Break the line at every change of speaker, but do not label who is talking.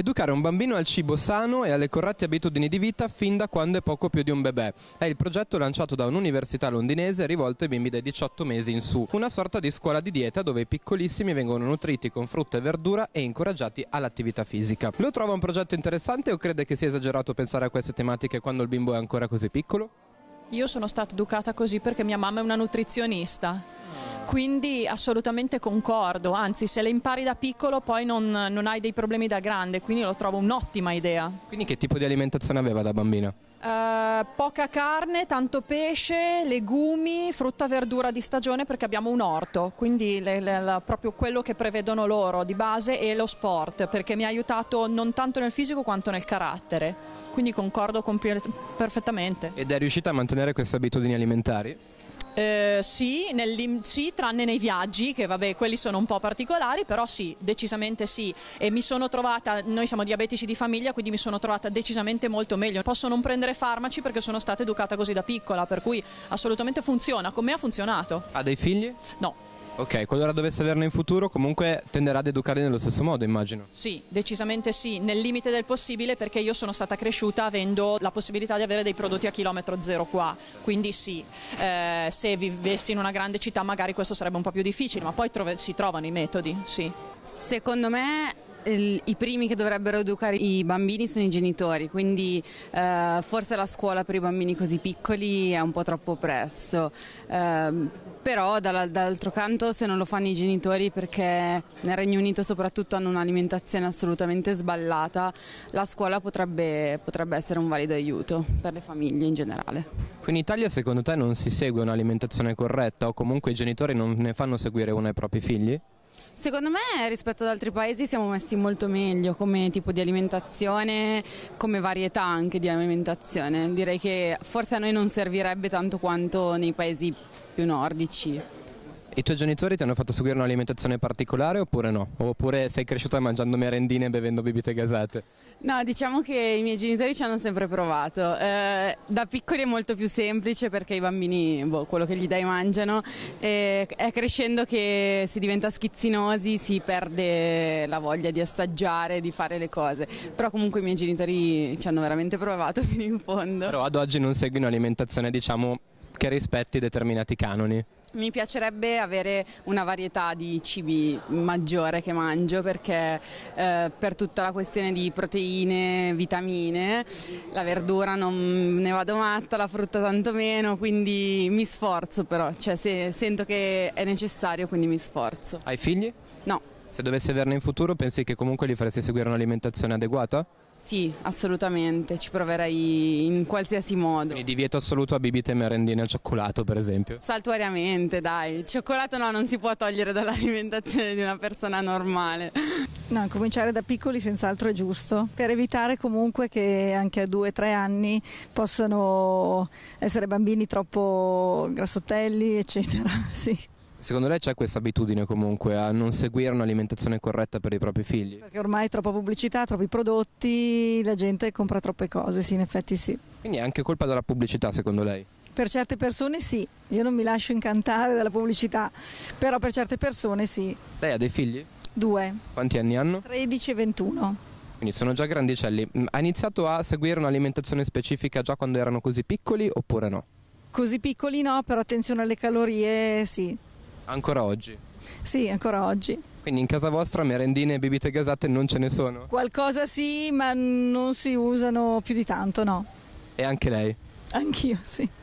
Educare un bambino al cibo sano e alle corrette abitudini di vita fin da quando è poco più di un bebè. È il progetto lanciato da un'università londinese rivolto ai bimbi dai 18 mesi in su. Una sorta di scuola di dieta dove i piccolissimi vengono nutriti con frutta e verdura e incoraggiati all'attività fisica. Lo trova un progetto interessante o crede che sia esagerato pensare a queste tematiche quando il bimbo è ancora così piccolo?
Io sono stata educata così perché mia mamma è una nutrizionista quindi assolutamente concordo, anzi se le impari da piccolo poi non, non hai dei problemi da grande, quindi lo trovo un'ottima idea. Quindi che
tipo di alimentazione aveva da bambina?
Uh, poca carne, tanto pesce, legumi, frutta e verdura di stagione perché abbiamo un orto, quindi le, le, la, proprio quello che prevedono loro di base e lo sport perché mi ha aiutato non tanto nel fisico quanto nel carattere, quindi concordo con, perfettamente.
Ed è riuscita a mantenere queste abitudini alimentari?
Eh, sì, sì, tranne nei viaggi, che vabbè, quelli sono un po' particolari, però sì, decisamente sì. E mi sono trovata, noi siamo diabetici di famiglia, quindi mi sono trovata decisamente molto meglio. Posso non prendere farmaci perché sono stata educata così da piccola, per cui assolutamente funziona. Con me ha funzionato. Ha dei figli? No.
Ok, qualora dovesse averne in futuro comunque tenderà ad educare nello stesso modo immagino.
Sì, decisamente sì, nel limite del possibile perché io sono stata cresciuta avendo la possibilità di avere dei prodotti a chilometro zero qua, quindi sì, eh, se vivessi in una grande città magari questo sarebbe un po' più difficile, ma poi trove, si trovano i metodi, sì.
Secondo me i primi che dovrebbero educare i bambini sono i genitori, quindi eh, forse la scuola per i bambini così piccoli è un po' troppo presto, eh, però dall'altro canto se non lo fanno i genitori perché nel Regno Unito soprattutto hanno un'alimentazione assolutamente sballata, la scuola potrebbe, potrebbe essere un valido aiuto per le famiglie in generale.
Qui in Italia secondo te non si segue un'alimentazione corretta o comunque i genitori non ne fanno seguire una ai propri figli?
Secondo me rispetto ad altri paesi siamo messi molto meglio come tipo di alimentazione, come varietà anche di alimentazione. Direi che forse a noi non servirebbe tanto quanto nei paesi più nordici.
I tuoi genitori ti hanno fatto seguire un'alimentazione particolare oppure no? Oppure sei cresciuta mangiando merendine e bevendo bibite gasate?
No, diciamo che i miei genitori ci hanno sempre provato. Eh, da piccoli è molto più semplice perché i bambini, boh, quello che gli dai mangiano, eh, è crescendo che si diventa schizzinosi, si perde la voglia di assaggiare, di fare le cose. Però comunque i miei genitori ci hanno veramente provato fino in fondo.
Però ad oggi non segui un'alimentazione, diciamo, che rispetti determinati canoni.
Mi piacerebbe avere una varietà di cibi maggiore che mangio perché eh, per tutta la questione di proteine, vitamine, la verdura non ne vado matta, la frutta tanto meno, quindi mi sforzo però, cioè se sento che è necessario quindi
mi sforzo. Hai figli? No. Se dovessi averne in futuro pensi che comunque li faresti seguire un'alimentazione adeguata?
Sì, assolutamente, ci proverei in qualsiasi modo.
Quindi divieto assoluto a bibite e merendine al cioccolato, per esempio?
Saltuariamente, dai. Il cioccolato no, non si può togliere dall'alimentazione di una persona normale.
No, cominciare da piccoli senz'altro è giusto, per evitare comunque che anche a due o tre anni possano essere bambini troppo grassottelli, eccetera. Sì.
Secondo lei c'è questa abitudine comunque a non seguire un'alimentazione corretta per i propri figli?
Perché ormai troppa pubblicità, troppi prodotti, la gente compra troppe cose, sì, in effetti sì.
Quindi è anche colpa della pubblicità secondo lei?
Per certe persone sì, io non mi lascio incantare dalla pubblicità, però per certe persone sì.
Lei ha dei figli? Due. Quanti anni hanno?
13 e 21.
Quindi sono già grandicelli. Mm, ha iniziato a seguire un'alimentazione specifica già quando erano così piccoli oppure no?
Così piccoli no, però attenzione alle calorie sì.
Ancora oggi?
Sì, ancora oggi.
Quindi in casa vostra merendine e bibite gasate non ce ne sono?
Qualcosa sì, ma non si usano più di tanto, no. E anche lei? Anch'io, sì.